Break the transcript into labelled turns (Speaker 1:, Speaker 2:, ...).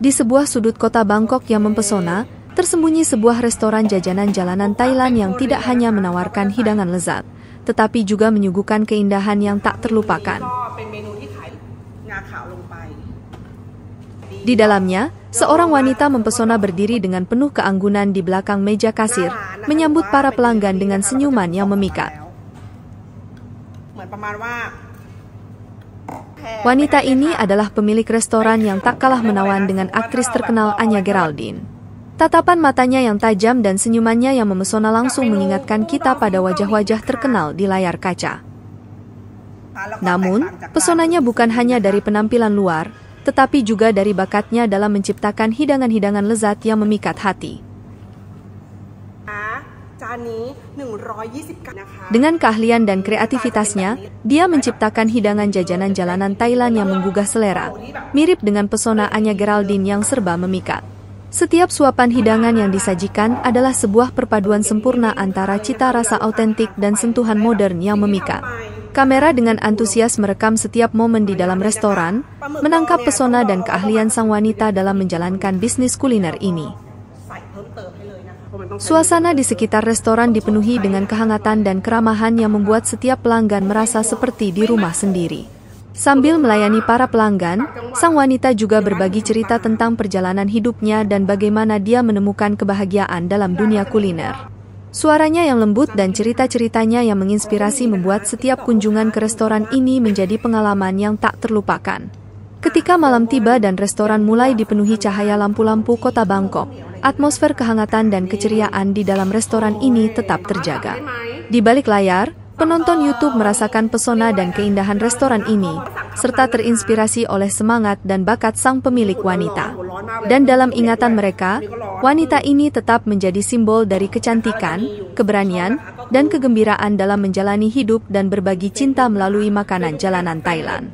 Speaker 1: Di sebuah sudut kota Bangkok yang mempesona, tersembunyi sebuah restoran jajanan jalanan Thailand yang tidak hanya menawarkan hidangan lezat, tetapi juga menyuguhkan keindahan yang tak terlupakan. Di dalamnya, seorang wanita mempesona berdiri dengan penuh keanggunan di belakang meja kasir, menyambut para pelanggan dengan senyuman yang memikat. Wanita ini adalah pemilik restoran yang tak kalah menawan dengan aktris terkenal Anya Geraldine. Tatapan matanya yang tajam dan senyumannya yang memesona langsung mengingatkan kita pada wajah-wajah terkenal di layar kaca. Namun, pesonanya bukan hanya dari penampilan luar, tetapi juga dari bakatnya dalam menciptakan hidangan-hidangan lezat yang memikat hati. Dengan keahlian dan kreativitasnya, dia menciptakan hidangan jajanan jalanan Thailand yang menggugah selera, mirip dengan pesona Anya Geraldine yang serba memikat. Setiap suapan hidangan yang disajikan adalah sebuah perpaduan sempurna antara cita rasa autentik dan sentuhan modern yang memikat. Kamera dengan antusias merekam setiap momen di dalam restoran, menangkap pesona dan keahlian sang wanita dalam menjalankan bisnis kuliner ini. Suasana di sekitar restoran dipenuhi dengan kehangatan dan keramahan yang membuat setiap pelanggan merasa seperti di rumah sendiri. Sambil melayani para pelanggan, sang wanita juga berbagi cerita tentang perjalanan hidupnya dan bagaimana dia menemukan kebahagiaan dalam dunia kuliner. Suaranya yang lembut dan cerita-ceritanya yang menginspirasi membuat setiap kunjungan ke restoran ini menjadi pengalaman yang tak terlupakan. Ketika malam tiba dan restoran mulai dipenuhi cahaya lampu-lampu kota Bangkok, atmosfer kehangatan dan keceriaan di dalam restoran ini tetap terjaga. Di balik layar, penonton YouTube merasakan pesona dan keindahan restoran ini, serta terinspirasi oleh semangat dan bakat sang pemilik wanita. Dan dalam ingatan mereka, wanita ini tetap menjadi simbol dari kecantikan, keberanian, dan kegembiraan dalam menjalani hidup dan berbagi cinta melalui makanan jalanan Thailand.